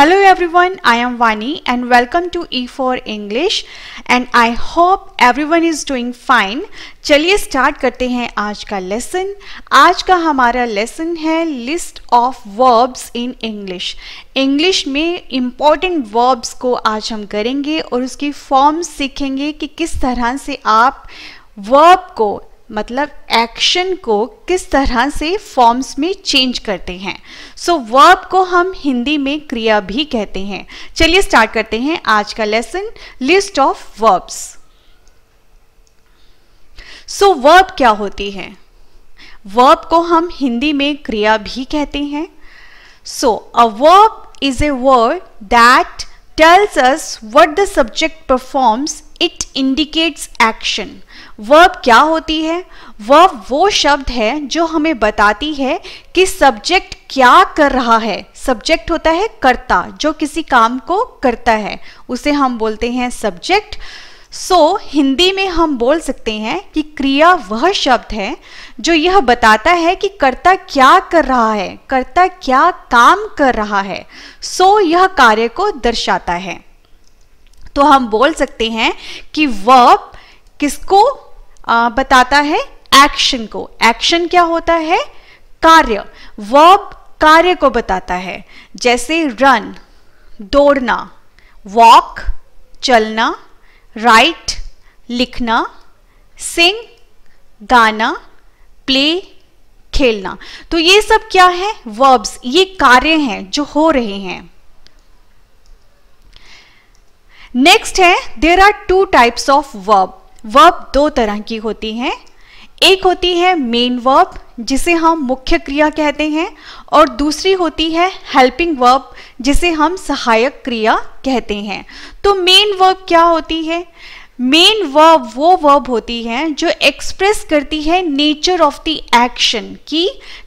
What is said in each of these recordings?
Hello everyone, I am Vani and welcome to E4 English and I hope everyone is doing fine. चलिए start करते हैं आज का lesson आज का हमारा लेसन है list of verbs in English English में इम्पॉर्टेंट वर्ब्स को आज हम करेंगे और उसकी फॉर्म सीखेंगे कि किस तरह से आप वर्ब को मतलब एक्शन को किस तरह से फॉर्म्स में चेंज करते हैं सो so, वर्ब को हम हिंदी में क्रिया भी कहते हैं चलिए स्टार्ट करते हैं आज का lesson list of verbs so verb क्या होती है वर्ब को हम हिंदी में क्रिया भी कहते हैं so a verb is a word that tells us what the subject performs it indicates action verb क्या होती है वर्ब वो शब्द है जो हमें बताती है कि सब्जेक्ट क्या कर रहा है सब्जेक्ट होता है कर्ता जो किसी काम को करता है उसे हम बोलते हैं सब्जेक्ट सो so, हिंदी में हम बोल सकते हैं कि क्रिया वह शब्द है जो यह बताता है कि कर्ता क्या कर रहा है कर्ता क्या काम कर रहा है सो so, यह कार्य को दर्शाता है तो हम बोल सकते हैं कि वर्ब किसको आ, बताता है एक्शन को एक्शन क्या होता है कार्य वर्ब कार्य को बताता है जैसे रन दौड़ना वॉक चलना राइट लिखना सिंग गाना प्ले खेलना तो ये सब क्या है वर्ब्स ये कार्य हैं जो हो रहे हैं नेक्स्ट है there are two types of verb verb दो तरह की होती हैं एक होती है मेन वर्ब जिसे हम मुख्य क्रिया कहते हैं और दूसरी होती है हेल्पिंग वर्ब जिसे हम सहायक क्रिया कहते हैं तो मेन वर्ब क्या होती है मेन वर्ब वो वर्ब होती है जो एक्सप्रेस करती है नेचर ऑफ द एक्शन कि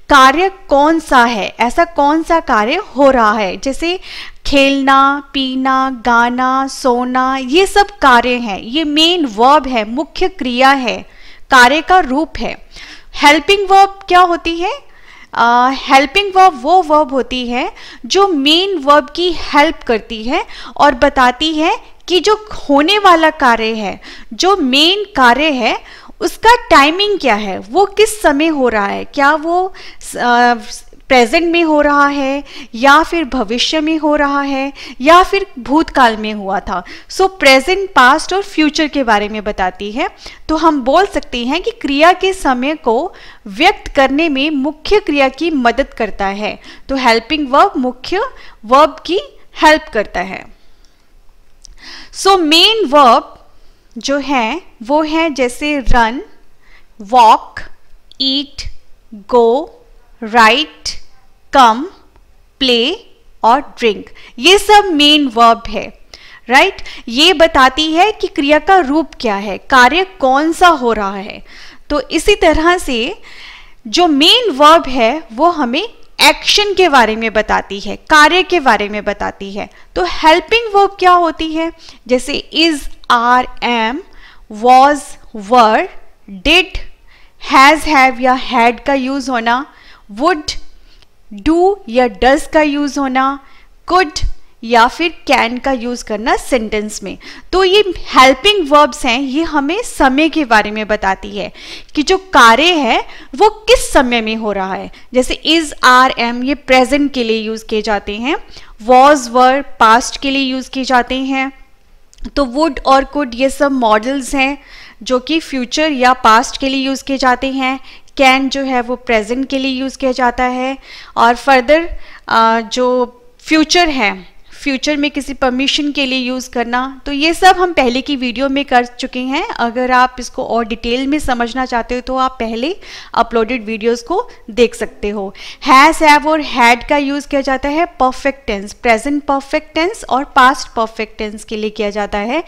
कार्य कौन सा है ऐसा कौन सा कार्य हो रहा है जैसे खेलना पीना गाना सोना ये सब कार्य हैं ये मेन वर्ब है मुख्य क्रिया है कार्य का रूप है हेल्पिंग वर्ब क्या होती है हेल्पिंग वर्ब वो वर्ब होती है जो मेन वर्ब की हेल्प करती है और बताती है कि जो होने वाला कार्य है जो मेन कार्य है उसका टाइमिंग क्या है वो किस समय हो रहा है क्या वो आ, प्रेजेंट में हो रहा है या फिर भविष्य में हो रहा है या फिर भूतकाल में हुआ था सो प्रेजेंट पास्ट और फ्यूचर के बारे में बताती है तो हम बोल सकते हैं कि क्रिया के समय को व्यक्त करने में मुख्य क्रिया की मदद करता है तो हेल्पिंग वर्ब मुख्य वर्ब की हेल्प करता है सो मेन वर्ब जो है वो है जैसे run walk eat go write come play और ड्रिंक ये सब मेन वर्ब है राइट right? ये बताती है कि क्रिया का रूप क्या है कार्य कौन सा हो रहा है तो इसी तरह से जो मेन वर्ब है वो हमें एक्शन के बारे में बताती है कार्य के बारे में बताती है तो हेल्पिंग वर्ब क्या होती है जैसे is are am was were did has have या हैड का यूज़ होना वुड डू या डज का यूज़ होना कुड या फिर कैन का यूज़ करना सेंटेंस में तो ये हेल्पिंग वर्ब्स हैं ये हमें समय के बारे में बताती है कि जो कार्य है वो किस समय में हो रहा है जैसे इज़ आर एम ये प्रेजेंट के लिए यूज़ किए जाते हैं वॉज वर पास्ट के लिए यूज़ किए जाते हैं तो वुड और कुड ये सब मॉडल्स हैं जो कि फ्यूचर या पास्ट के लिए यूज़ किए जाते हैं कैन जो है वो प्रेजेंट के लिए यूज़ किया जाता है और फर्दर uh, जो फ्यूचर है फ्यूचर में किसी परमिशन के लिए यूज़ करना तो ये सब हम पहले की वीडियो में कर चुके हैं अगर आप इसको और डिटेल में समझना चाहते हो तो आप पहले अपलोडेड वीडियोस को देख सकते हो हैज़ हैव और हैड का यूज़ किया जाता है perfect tense present perfect tense और पास्ट परफेक्ट टेंस के लिए किया जाता है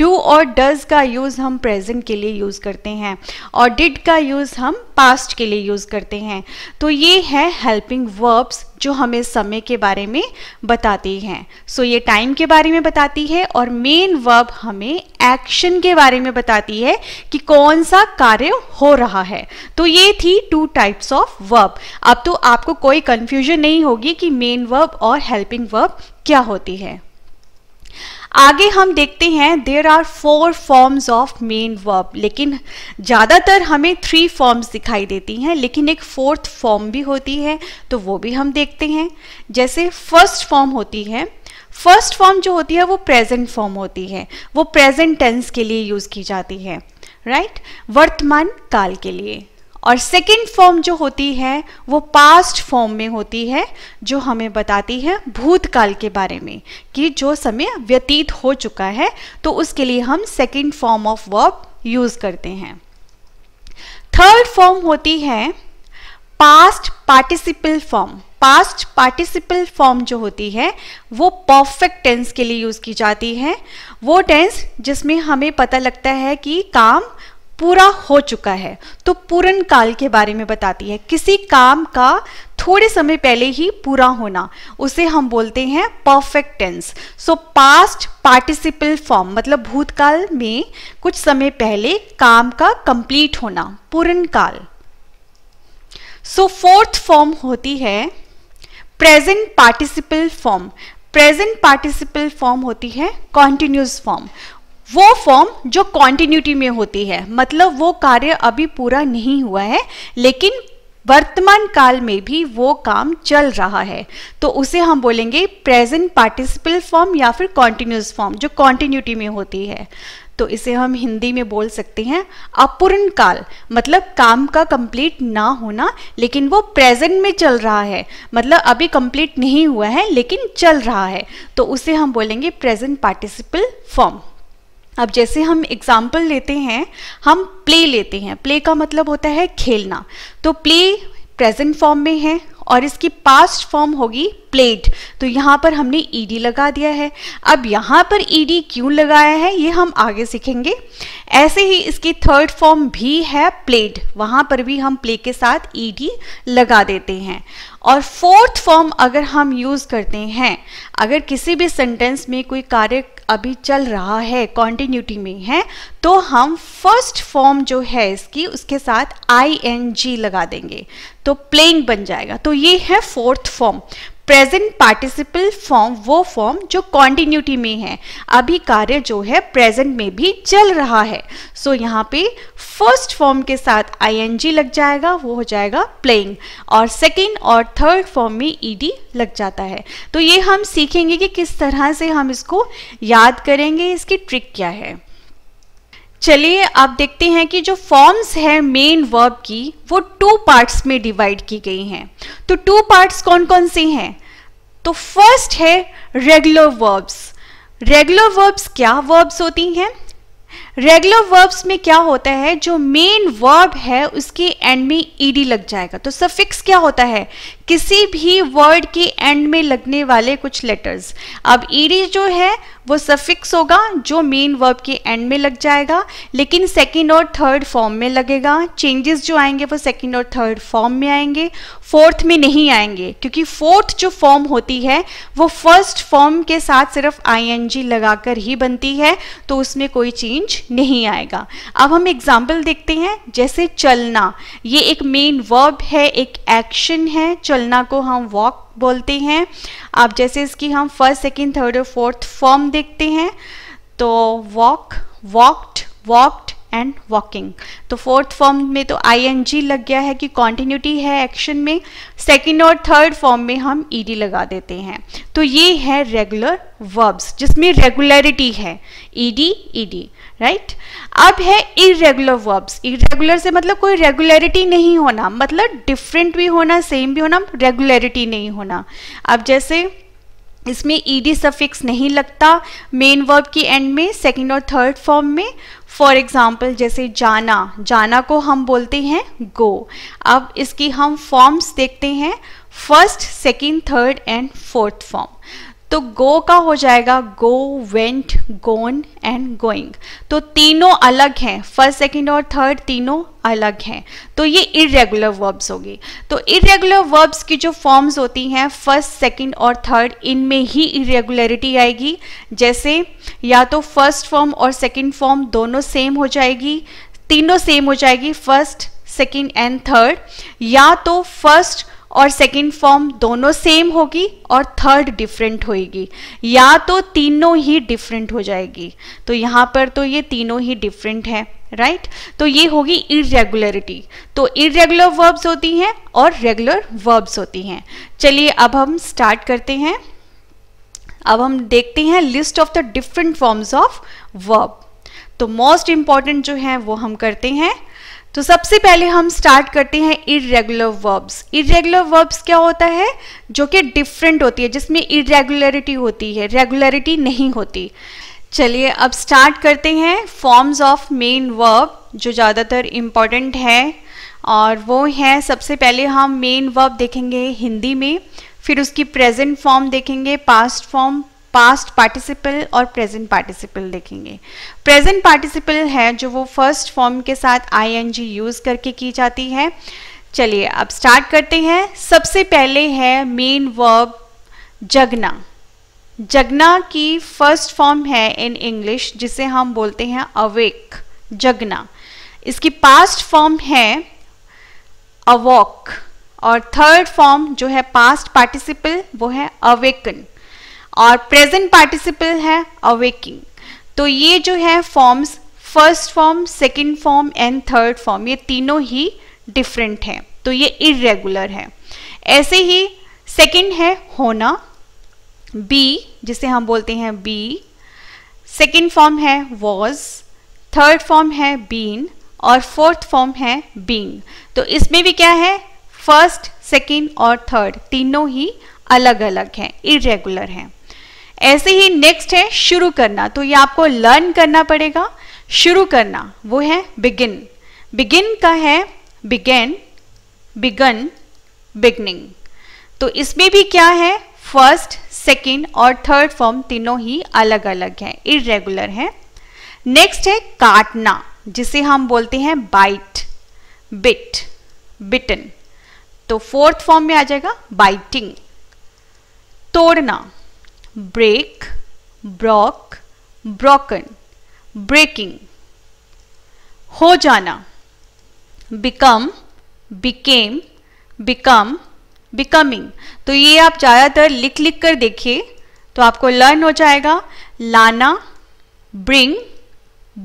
डू और डज का यूज़ हम प्रेजेंट के लिए यूज़ करते हैं और डिड का यूज़ हम पास्ट के लिए यूज़ करते हैं तो ये है हेल्पिंग वर्ब्स जो हमें समय के बारे में बताती हैं सो so, ये टाइम के बारे में बताती है और मेन वर्ब हमें एक्शन के बारे में बताती है कि कौन सा कार्य हो रहा है तो ये थी टू टाइप्स ऑफ वर्ब अब तो आपको कोई कन्फ्यूजन नहीं होगी कि मेन वर्ब और हेल्पिंग वर्ब क्या होती है आगे हम देखते हैं there are four forms of main verb लेकिन ज़्यादातर हमें थ्री फॉर्म्स दिखाई देती हैं लेकिन एक फोर्थ फॉर्म भी होती है तो वो भी हम देखते हैं जैसे फर्स्ट फॉर्म होती है फर्स्ट फॉर्म जो होती है वो प्रेजेंट फॉर्म होती है वो प्रेजेंट टेंस के लिए यूज़ की जाती है राइट right? वर्तमान काल के लिए और सेकंड फॉर्म जो होती है वो पास्ट फॉर्म में होती है जो हमें बताती है भूतकाल के बारे में कि जो समय व्यतीत हो चुका है तो उसके लिए हम second form of verb use करते हैं थर्ड फॉर्म होती है past participle form past participle form जो होती है वो परफेक्ट टेंस के लिए यूज़ की जाती है वो टेंस जिसमें हमें पता लगता है कि काम पूरा हो चुका है तो पूर्ण काल के बारे में बताती है किसी काम का थोड़े समय पहले ही पूरा होना उसे हम बोलते हैं perfect tense so past participle form मतलब भूतकाल में कुछ समय पहले काम का कंप्लीट होना पूर्ण काल सो फोर्थ फॉर्म होती है present participle form present participle form होती है कॉन्टिन्यूस फॉर्म वो फॉर्म जो कॉन्टिन्यूटी में होती है मतलब वो कार्य अभी पूरा नहीं हुआ है लेकिन वर्तमान काल में भी वो काम चल रहा है तो उसे हम बोलेंगे प्रेजेंट पार्टिसिपल फॉर्म या फिर कॉन्टिन्यूस फॉर्म जो कॉन्टिन्यूटी में होती है तो इसे हम हिंदी में बोल सकते हैं अपूर्ण काल मतलब काम का कंप्लीट ना होना लेकिन वो प्रेजेंट में चल रहा है मतलब अभी कंप्लीट नहीं हुआ है लेकिन चल रहा है तो उसे हम बोलेंगे प्रेजेंट पार्टिसिपल फॉर्म अब जैसे हम एग्जाम्पल लेते हैं हम प्ले लेते हैं प्ले का मतलब होता है खेलना तो प्ले प्रेजेंट फॉर्म में है और इसकी पास्ट फॉर्म होगी प्लेड तो यहाँ पर हमने ईडी लगा दिया है अब यहाँ पर ईडी क्यों लगाया है ये हम आगे सीखेंगे ऐसे ही इसकी थर्ड फॉर्म भी है प्लेड वहाँ पर भी हम प्ले के साथ ईडी लगा देते हैं और फोर्थ फॉर्म अगर हम यूज़ करते हैं अगर किसी भी सेंटेंस में कोई कार्य अभी चल रहा है कॉन्टिन्यूटी में है तो हम फर्स्ट फॉर्म जो है इसकी उसके साथ आई एन जी लगा देंगे तो प्लेइंग बन जाएगा तो ये है fourth form present participle form वो फॉर्म जो कॉन्टिन्यूटी में है अभी कार्य जो है प्रेजेंट में भी चल रहा है सो so, यहाँ पे फर्स्ट फॉर्म के साथ आईएनजी लग जाएगा वो हो जाएगा प्लेइंग और सेकेंड और थर्ड फॉर्म में ईडी लग जाता है तो ये हम सीखेंगे कि किस तरह से हम इसको याद करेंगे इसकी ट्रिक क्या है चलिए आप देखते हैं कि जो फॉर्म्स है मेन वर्ब की वो टू पार्ट्स में डिवाइड की गई हैं तो टू पार्ट्स कौन कौन से हैं तो फर्स्ट है रेगुलर वर्ब्स रेगुलर वर्ब्स क्या वर्ब्स होती हैं रेगुलर वर्ब्स में क्या होता है जो मेन वर्ब है उसके एंड में ईडी लग जाएगा तो सफिक्स क्या होता है किसी भी वर्ड के एंड में लगने वाले कुछ लेटर्स अब ईडी जो है वो सफिक्स होगा जो मेन वर्ब के एंड में लग जाएगा लेकिन सेकेंड और थर्ड फॉर्म में लगेगा चेंजेस जो आएंगे वो सेकेंड और थर्ड फॉर्म में आएंगे फोर्थ में नहीं आएंगे क्योंकि फोर्थ जो फॉर्म होती है वो फर्स्ट फॉर्म के साथ सिर्फ आईएनजी लगाकर ही बनती है तो उसमें कोई चेंज नहीं आएगा अब हम एग्जाम्पल देखते हैं जैसे चलना ये एक मेन वर्ब है एक एक्शन है चलना को हम वॉक बोलते हैं आप जैसे इसकी हम फर्स्ट सेकेंड थर्ड और फोर्थ फॉर्म देखते हैं तो walk walked walked and walking तो फोर्थ फॉर्म में तो आई लग गया है कि कॉन्टिन्यूटी है एक्शन में सेकेंड और थर्ड फॉर्म में हम ईडी लगा देते हैं तो ये है रेगुलर वर्ब्स जिसमें रेगुलरिटी है ईडी ईडी राइट right? अब है इरेगुलर वर्ब्स इरेगुलर से मतलब कोई रेगुलरिटी नहीं होना मतलब डिफरेंट भी होना सेम भी होना रेगुलरिटी नहीं होना अब जैसे इसमें ईडी सफिक्स नहीं लगता मेन वर्ब की एंड में सेकंड और थर्ड फॉर्म में फॉर एग्जाम्पल जैसे जाना जाना को हम बोलते हैं गो अब इसकी हम फॉर्म्स देखते हैं first second third and fourth form तो गो का हो जाएगा go went gone and going तो तीनों अलग हैं फर्स्ट सेकेंड और थर्ड तीनों अलग हैं तो ये इरेगुलर वर्ब्स होगी तो इरेगुलर वर्ब्स की जो फॉर्म्स होती हैं फर्स्ट सेकेंड और थर्ड इनमें ही इरेगुलरिटी आएगी जैसे या तो फर्स्ट फॉर्म और सेकेंड फॉर्म दोनों सेम हो जाएगी तीनों सेम हो जाएगी फर्स्ट सेकेंड एंड थर्ड या तो फर्स्ट और सेकेंड फॉर्म दोनों सेम होगी और थर्ड डिफरेंट होगी या तो तीनों ही डिफरेंट हो जाएगी तो यहाँ पर तो ये तीनों ही डिफरेंट है राइट right? तो ये होगी इरेगुलरिटी तो इरेगुलर वर्ब्स होती हैं और रेगुलर वर्ब्स होती हैं चलिए अब हम स्टार्ट करते हैं अब हम देखते हैं list of the different forms of verb तो मोस्ट इम्पॉर्टेंट जो है वो हम करते हैं तो सबसे पहले हम स्टार्ट करते हैं इरेगुलर वर्ब्स इरेगुलर वर्ब्स क्या होता है जो कि डिफरेंट होती है जिसमें इरेगुलरिटी होती है रेगुलरिटी नहीं होती चलिए अब स्टार्ट करते हैं फॉर्म्स ऑफ मेन वर्ब जो ज़्यादातर इम्पॉर्टेंट है और वो है सबसे पहले हम मेन वर्ब देखेंगे हिंदी में फिर उसकी प्रेजेंट फॉर्म देखेंगे पास्ट फॉर्म पास्ट पार्टिसिपल और प्रेजेंट पार्टिसिपल देखेंगे प्रेजेंट पार्टिसिपल है जो वो फर्स्ट फॉर्म के साथ आईएनजी यूज करके की जाती है चलिए अब स्टार्ट करते हैं सबसे पहले है मेन वर्ब जगना जगना की फर्स्ट फॉर्म है इन इंग्लिश जिसे हम बोलते हैं अवेक जगना इसकी पास्ट फॉर्म है अवॉक और थर्ड फॉर्म जो है पास्ट पार्टिसिपल वो है अवेकन और प्रेजेंट पार्टिसिपल है अवेकिंग तो ये जो है forms first form second form and third form ये तीनों ही डिफरेंट हैं तो ये इरेगुलर है ऐसे ही सेकंड है होना बी जिसे हम बोलते हैं बी सेकंड फॉर्म है वॉज थर्ड फॉर्म है बीन और फोर्थ फॉर्म है बीन तो इसमें भी क्या है फर्स्ट सेकेंड और थर्ड तीनों ही अलग अलग हैं इरेगुलर हैं ऐसे ही नेक्स्ट है शुरू करना तो ये आपको लर्न करना पड़ेगा शुरू करना वो है बिगिन बिगिन का है बिगेन बिगन बिगनिंग तो इसमें भी क्या है फर्स्ट सेकेंड और थर्ड फॉर्म तीनों ही अलग अलग हैं इरेगुलर हैं नेक्स्ट है काटना जिसे हम बोलते हैं बाइट बिट बिटन तो फोर्थ फॉर्म में आ जाएगा बाइटिंग तोड़ना break brock broken breaking ho jana become became become becoming तो ये आप ज़्यादातर लिख लिख कर देखिए तो आपको लर्न हो जाएगा लाना ब्रिंग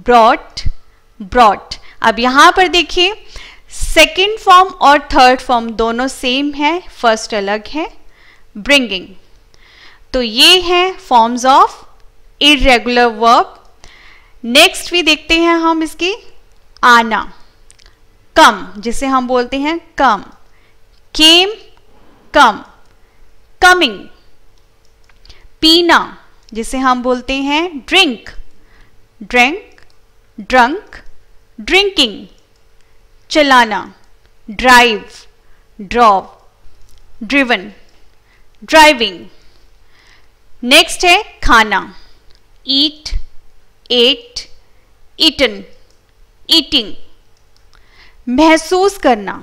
ब्रॉट ब्रॉट अब यहाँ पर देखिए सेकेंड फॉर्म और थर्ड फॉर्म दोनों सेम है फर्स्ट अलग है ब्रिंगिंग तो ये हैं forms of irregular verb next भी देखते हैं हम इसकी आना कम जिसे हम बोलते हैं कम केम कम कमिंग पीना जिसे हम बोलते हैं ड्रिंक ड्रिंक ड्रंक ड्रिंकिंग चलाना drive drove driven driving next है खाना ईट एट ईटन ईटिंग महसूस करना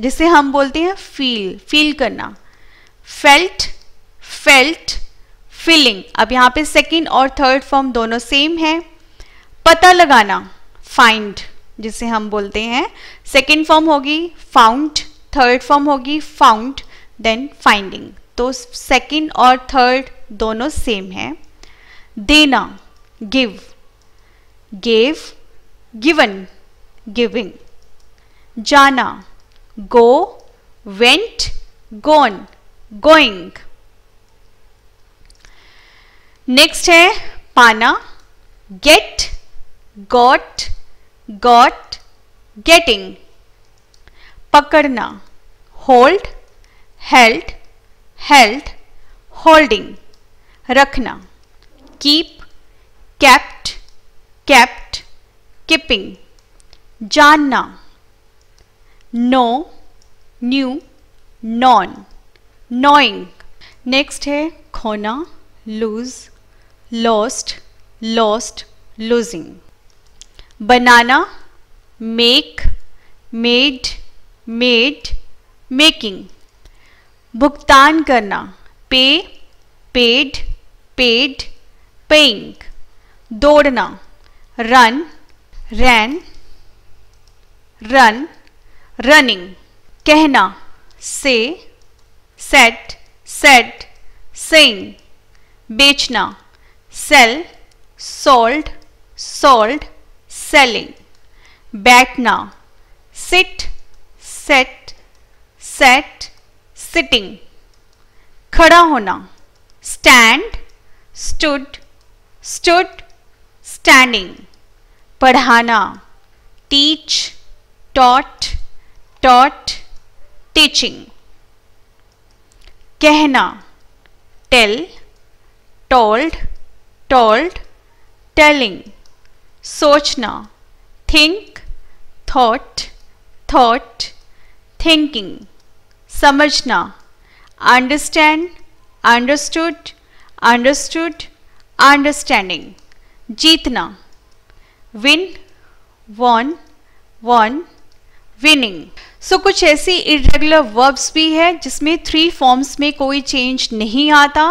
जिसे हम बोलते हैं फील फील करना फेल्ट फेल्ट फीलिंग अब यहाँ पे सेकेंड और थर्ड फॉर्म दोनों सेम है पता लगाना फाइंड जिसे हम बोलते हैं सेकेंड फॉर्म होगी फाउंड थर्ड फॉर्म होगी फाउंड देन फाइंडिंग तो सेकेंड और थर्ड दोनों सेम है देना गिव गेव गिवन गिविंग जाना go went gone going next है पाना गेट गॉट गॉट गेटिंग पकड़ना होल्ड हेल्ड हेल्ड होल्डिंग रखना कीप कैप्ट कैप्ट किपिंग जानना know knew known knowing next है खोना लूज लॉस्ट लॉस्ट लूजिंग बनाना मेक मेड मेड मेकिंग भुगतान करना पे पेड पेड पेइंग दौड़ना रन रैन रन रनिंग कहना से सेट सेट सिंग बेचना सेल सोल्ड सोल्ड सेलिंग बैठना सिट सेट सेट सिटिंग खड़ा होना स्टैंड stood, stood, standing. पढ़ाना teach, taught, taught, teaching. कहना tell, told, told, telling. सोचना think, thought, thought, thinking. समझना understand, understood, understood understanding जीतना win won won winning so कुछ ऐसी इरेगुलर वर्ब्स भी है जिसमें थ्री फॉर्म्स में कोई चेंज नहीं आता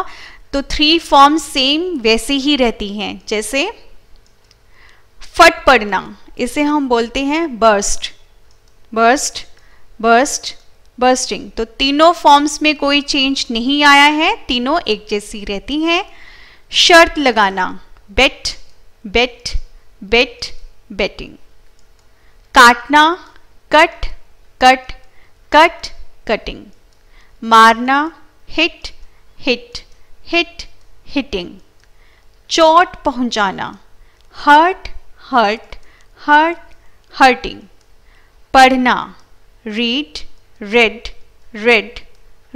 तो थ्री फॉर्म्स सेम वैसे ही रहती हैं जैसे फट पड़ना इसे हम बोलते हैं बर्स्ट बर्स्ट बर्स्ट बर्स्टिंग तो तीनों फॉर्म्स में कोई चेंज नहीं आया है तीनों एक जैसी रहती हैं शर्त लगाना बेट बेट बेट बेटिंग काटना कट कट कट कटिंग मारना हिट हिट हिट हिटिंग चोट पहुंचाना हर्ट हर्ट हर्ट हर्टिंग पढ़ना रीड रेड रेड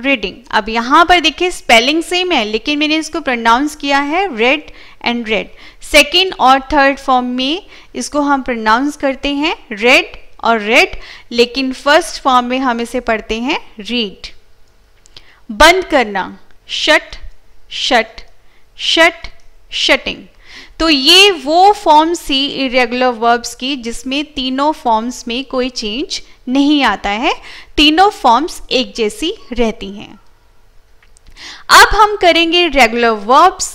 रीडिंग अब यहाँ पर देखिए स्पेलिंग सेम है लेकिन मैंने इसको प्रोनाउंस किया है रेड एंड रेड सेकेंड और थर्ड फॉर्म में इसको हम प्रोनाउंस करते हैं रेड और रेड लेकिन फर्स्ट फॉर्म में हम इसे पढ़ते हैं रीड बंद करना शट शट शट शटिंग तो ये वो फॉर्म्स थी इरेगुलर वर्ब्स की जिसमें तीनों फॉर्म्स में कोई चेंज नहीं आता है तीनों फॉर्म्स एक जैसी रहती हैं अब हम करेंगे रेगुलर वर्ब्स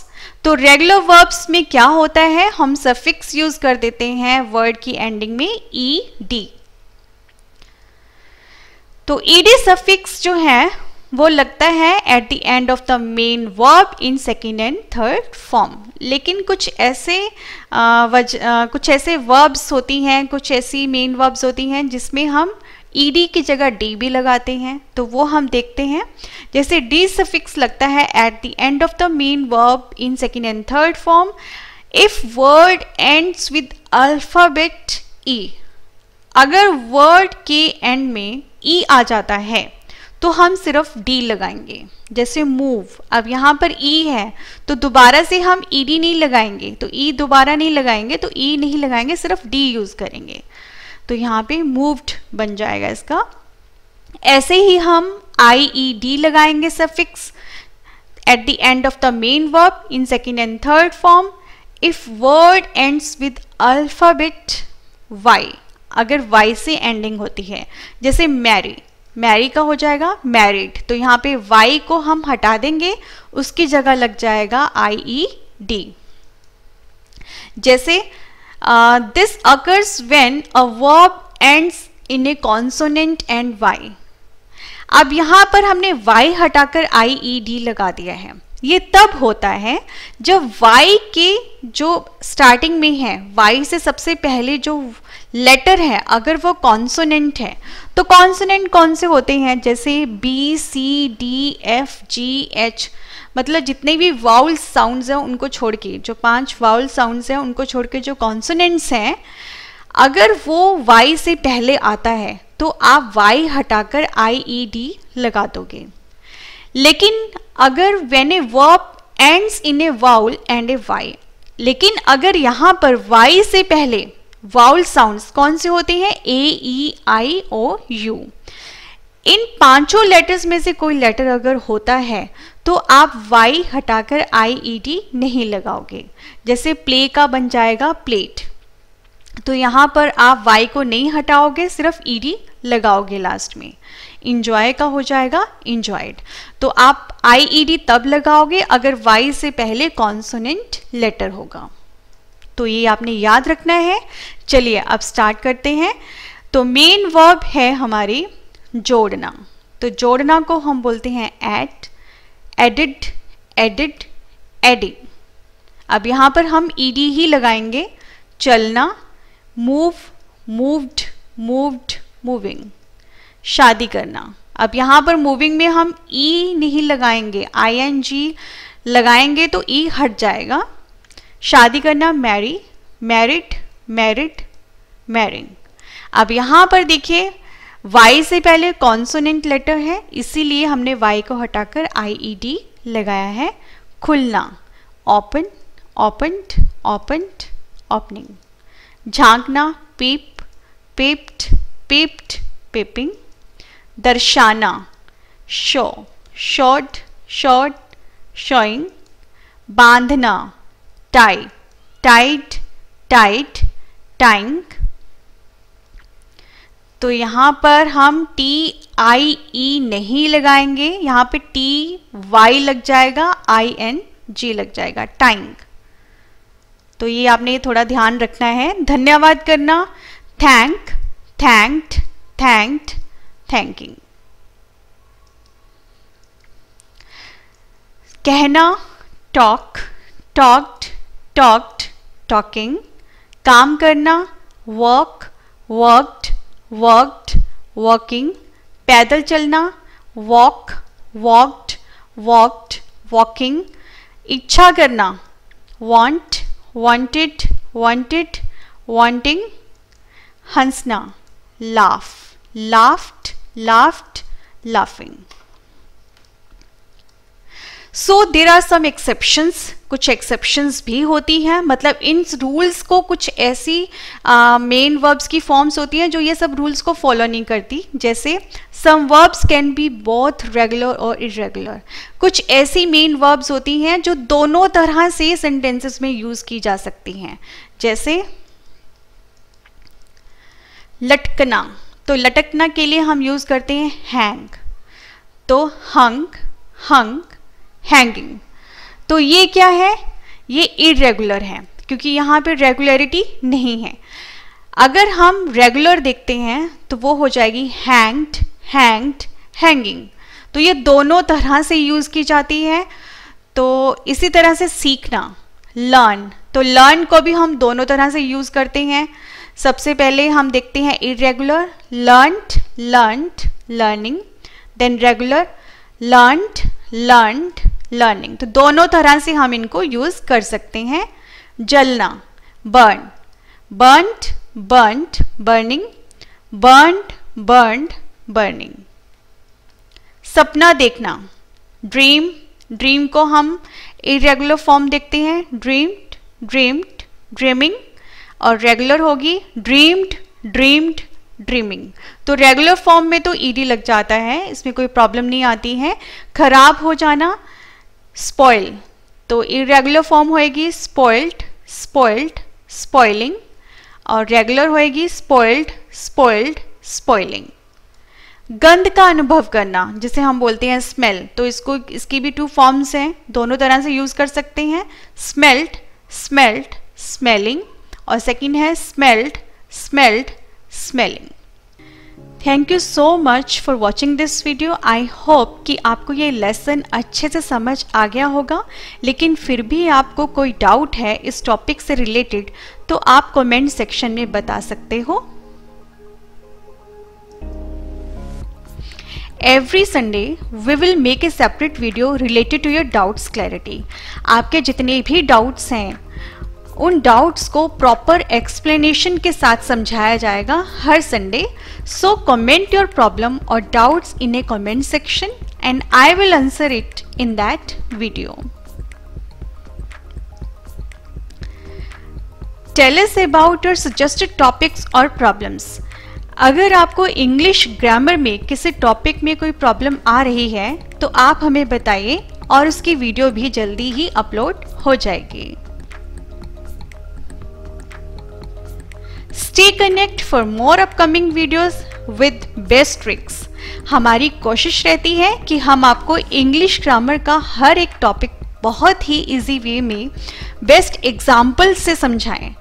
तो रेगुलर वर्ब्स में क्या होता है हम सफिक्स यूज कर देते हैं वर्ड की एंडिंग में ई e डी तो ईडी e सफिक्स जो है वो लगता है at the end of the main verb in second and third form लेकिन कुछ ऐसे वज, कुछ ऐसे वर्ब्स होती हैं कुछ ऐसी मेन वर्ब्स होती हैं जिसमें हम ई डी की जगह डी भी लगाते हैं तो वो हम देखते हैं जैसे डी सफिक्स लगता है at the end of the main verb in second and third form if word ends with alphabet E अगर वर्ड के एंड में ई e आ जाता है तो हम सिर्फ डी लगाएंगे जैसे मूव अब यहाँ पर ई e है तो दोबारा से हम ई e डी नहीं लगाएंगे तो ई e दोबारा नहीं लगाएंगे तो ई नहीं लगाएंगे सिर्फ डी यूज़ करेंगे तो यहाँ पे मूव्ड बन जाएगा इसका ऐसे ही हम आई ई डी लगाएंगे suffix at the end of the main verb in second and third form if word ends with alphabet Y अगर वाई से एंडिंग होती है जैसे मैरी मैरी का हो जाएगा मैरिड तो यहाँ पे वाई को हम हटा देंगे उसकी जगह लग जाएगा आई ई डी जैसे this occurs when a verb ends in a consonant and Y अब यहां पर हमने वाई हटाकर आई ई डी लगा दिया है ये तब होता है जब वाई के जो स्टार्टिंग में है वाई से सबसे पहले जो लेटर है अगर वो कॉन्सोनेंट है तो कॉन्सोनेंट कौन से होते हैं जैसे B C D F G H मतलब जितने भी वाउल साउंड्स हैं उनको छोड़ के जो पांच वाउल साउंड्स हैं उनको छोड़ के जो कॉन्सोनेंट्स हैं अगर वो वाई से पहले आता है तो आप वाई हटाकर आई ई डी लगा दोगे लेकिन अगर when a verb ends in a vowel and a Y लेकिन अगर यहाँ पर वाई से पहले वाउल साउंड्स कौन से होते हैं ए ई आई ओ यू इन पांचों लेटर्स में से कोई लेटर अगर होता है तो आप वाई हटाकर आई ई डी नहीं लगाओगे जैसे प्ले का बन जाएगा प्लेट तो यहां पर आप वाई को नहीं हटाओगे सिर्फ ई e, डी लगाओगे लास्ट में इंजॉय का हो जाएगा इंजॉयड तो आप आई ई डी तब लगाओगे अगर वाई से पहले कॉन्सोनेंट लेटर होगा तो ये आपने याद रखना है चलिए अब स्टार्ट करते हैं तो मेन वर्ब है हमारी जोड़ना तो जोड़ना को हम बोलते हैं एट एडिट एडिट एडिंग अब यहाँ पर हम ईडी ही लगाएंगे चलना मूव मूव्ड मूव्ड मूविंग शादी करना अब यहाँ पर मूविंग में हम ई e नहीं लगाएंगे आई एन जी लगाएंगे तो ई e हट जाएगा शादी करना मैरी मैरिट मैरिट मैरिंग अब यहाँ पर देखिए वाई से पहले कॉन्सोनेंट लेटर है इसीलिए हमने वाई को हटाकर आई ई डी लगाया है खुलना ओपन ओपनड ओपनड ओपनिंग झांकना पीप पेप्ट पेप्ट पेपिंग दर्शाना शो शॉट शॉट शोइंग बांधना tie tight tight tank तो यहां पर हम T I E नहीं लगाएंगे यहां पे T Y लग जाएगा I N G लग जाएगा टैंक तो ये आपने थोड़ा ध्यान रखना है धन्यवाद करना थैंक थैंक्ड थैंक्ड थैंकिंग कहना talk talk, talked talked talking काम करना walk worked worked walking पैदल चलना walk walked walked walking इच्छा करना want wanted wanted wanting हंसना laugh laughed laughed laughing so there are some exceptions कुछ एक्सेप्शंस भी होती हैं मतलब इन रूल्स को कुछ ऐसी मेन uh, वर्ब्स की फॉर्म्स होती हैं जो ये सब रूल्स को फॉलो नहीं करती जैसे some verbs can be both regular और इरेगुलर कुछ ऐसी मेन वर्ब्स होती हैं जो दोनों तरह से सेंटेंसेस में यूज़ की जा सकती हैं जैसे लटकना तो लटकना के लिए हम यूज़ करते हैं हैंग तो हंग हंग हैंगिंग तो ये क्या है ये इरेगुलर है क्योंकि यहाँ पे रेगुलरिटी नहीं है अगर हम रेगुलर देखते हैं तो वो हो जाएगी हैंग्ड हैंग्ड हैंगिंग तो ये दोनों तरह से यूज़ की जाती है तो इसी तरह से सीखना लर्न तो लर्न को भी हम दोनों तरह से यूज़ करते हैं सबसे पहले हम देखते हैं irregular learned learned learning then regular learned learned learning तो दोनों तरह से हम इनको यूज कर सकते हैं जलना burn burnt burnt burning burnt burned burning सपना देखना ड्रीम ड्रीम को हम इरेगुलर फॉर्म देखते हैं ड्रीम्ड ड्रीम्ड ड्रीमिंग और रेगुलर होगी ड्रीम्ड ड्रीम्ड ड्रीमिंग तो रेगुलर फॉर्म में तो ईडी लग जाता है इसमें कोई प्रॉब्लम नहीं आती है खराब हो जाना स्पॉइल तो इरेगुलर फॉर्म होएगी स्पॉइल्ड स्पॉइल्ड स्पॉइलिंग और रेगुलर होएगी स्पॉइल्ड स्पॉइल्ड स्पॉइलिंग गंध का अनुभव करना जिसे हम बोलते हैं स्मेल तो इसको इसकी भी टू फॉर्म्स हैं दोनों तरह से यूज़ कर सकते हैं स्मेल्ट स्मेल्ट स्मेलिंग और सेकंड है smelt smelt smelling thank you so much for watching this video I hope कि आपको ये लेसन अच्छे से समझ आ गया होगा लेकिन फिर भी आपको कोई डाउट है इस टॉपिक से रिलेटेड तो आप कमेंट सेक्शन में बता सकते हो every Sunday we will make a separate video related to your doubts clarity आपके जितने भी डाउट्स हैं उन डाउट्स को प्रॉपर एक्सप्लेनेशन के साथ समझाया जाएगा हर Sunday so comment your problem और doubts in a comment section and I will answer it in that video tell us about your suggested topics और प्रॉब्लम्स अगर आपको इंग्लिश ग्रामर में किसी टॉपिक में कोई प्रॉब्लम आ रही है तो आप हमें बताइए और उसकी वीडियो भी जल्दी ही अपलोड हो जाएगी stay connect for more upcoming videos with best tricks हमारी कोशिश रहती है कि हम आपको इंग्लिश ग्रामर का हर एक टॉपिक बहुत ही इजी वे में बेस्ट एग्जाम्पल से समझाएं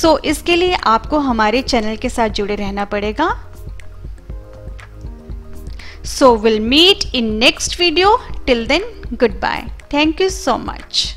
सो so, इसके लिए आपको हमारे चैनल के साथ जुड़े रहना पड़ेगा So we'll meet in next video. Till then, goodbye. Thank you so much.